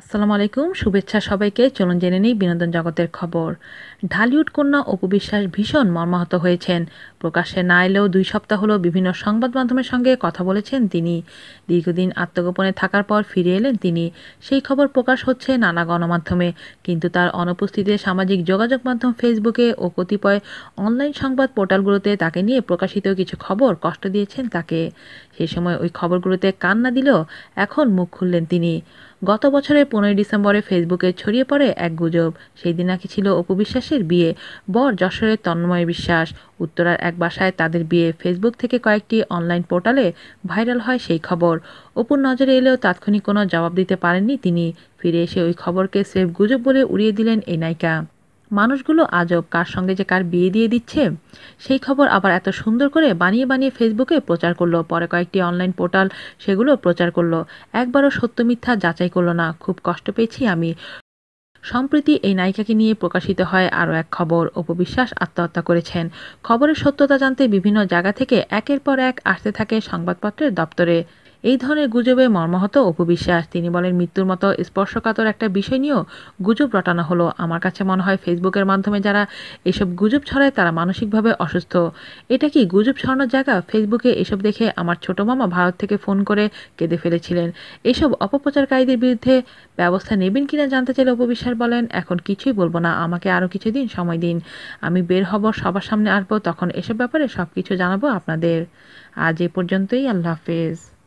আসসালামু আলাইকুম শুভেচ্ছা সবাইকে চলুন জেনে নেই বিনোদন জগতের খবর ঢালিউড কন্যা অপু বিশ্বাস ভীষণ মর্মাহত হয়েছেন প্রকাশ্যে না এলেও দুই সপ্তাহ হলো বিভিন্ন সংবাদ মাধ্যমের সঙ্গে কথা বলেছেন তিনি দীর্ঘদিন আত্মগোপনে থাকার পর ফিরে এলেন তিনি সেই খবর প্রকাশ হচ্ছে নানা গণমাধ্যমে কিন্তু তার অনুপস্থিতিতে সামাজিক যোগাযোগ মাধ্যম ফেসবুকে ও কতিপয় অনলাইন সংবাদ পোর্টালগুলোতে তাকে নিয়ে প্রকাশিত কিছু খবর কষ্ট দিয়েছেন তাকে সেই সময় ওই খবরগুলোতে কান্না না দিলেও এখন মুখ খুললেন তিনি গত বছরের পনেরোই ডিসেম্বরে ফেসবুকে ছড়িয়ে পড়ে এক গুজব সেই দিন নাকি ছিল অপু বিশ্বাসের বিয়ে বর যশোরের তন্ময় বিশ্বাস উত্তরার এক বাসায় তাদের বিয়ে ফেসবুক থেকে কয়েকটি অনলাইন পোর্টালে ভাইরাল হয় সেই খবর অপুর নজরে এলেও তাৎক্ষণিক কোনো জবাব দিতে পারেননি তিনি ফিরে এসে ওই খবরকে সেফ গুজব বলে উড়িয়ে দিলেন এই নায়িকা মানুষগুলো আজব কার সঙ্গে যে কার বিয়ে দিয়ে দিচ্ছে সেই খবর আবার এত সুন্দর করে বানিয়ে বানিয়ে ফেসবুকে প্রচার করলো পরে কয়েকটি অনলাইন পোর্টাল সেগুলো প্রচার করলো একবারও সত্য মিথ্যা যাচাই করলো না খুব কষ্ট পেয়েছি আমি সম্প্রতি এই নায়িকাকে নিয়ে প্রকাশিত হয় আরও এক খবর অপবিশ্বাস আত্মহত্যা করেছেন খবরের সত্যতা জানতে বিভিন্ন জায়গা থেকে একের পর এক আসতে থাকে সংবাদপত্রের দপ্তরে এই ধরনের গুজবে মর্মাহত অপু বিশ্বাস তিনি বলেন মৃত্যুর মতো স্পর্শকাতর একটা বিষয় নিয়েও গুজব রটানো হলো আমার কাছে মনে হয় ফেসবুকের মাধ্যমে যারা এসব গুজব ছড়ায় তারা মানসিকভাবে অসুস্থ এটা কি গুজব ছড়ানোর জায়গা ফেসবুকে এসব দেখে আমার ছোট মামা ভারত থেকে ফোন করে কেঁদে ফেলেছিলেন এসব অপপ্রচারকারীদের বিরুদ্ধে ব্যবস্থা নেবেন কিনা জানতে চাইলে অপু বিশ্বাস বলেন এখন কিছুই বলবো না আমাকে আরও কিছুদিন সময় দিন আমি বের হব সবার সামনে আসবো তখন এসব ব্যাপারে সব কিছু জানাবো আপনাদের আজ এ পর্যন্তই আল্লাহ হাফেজ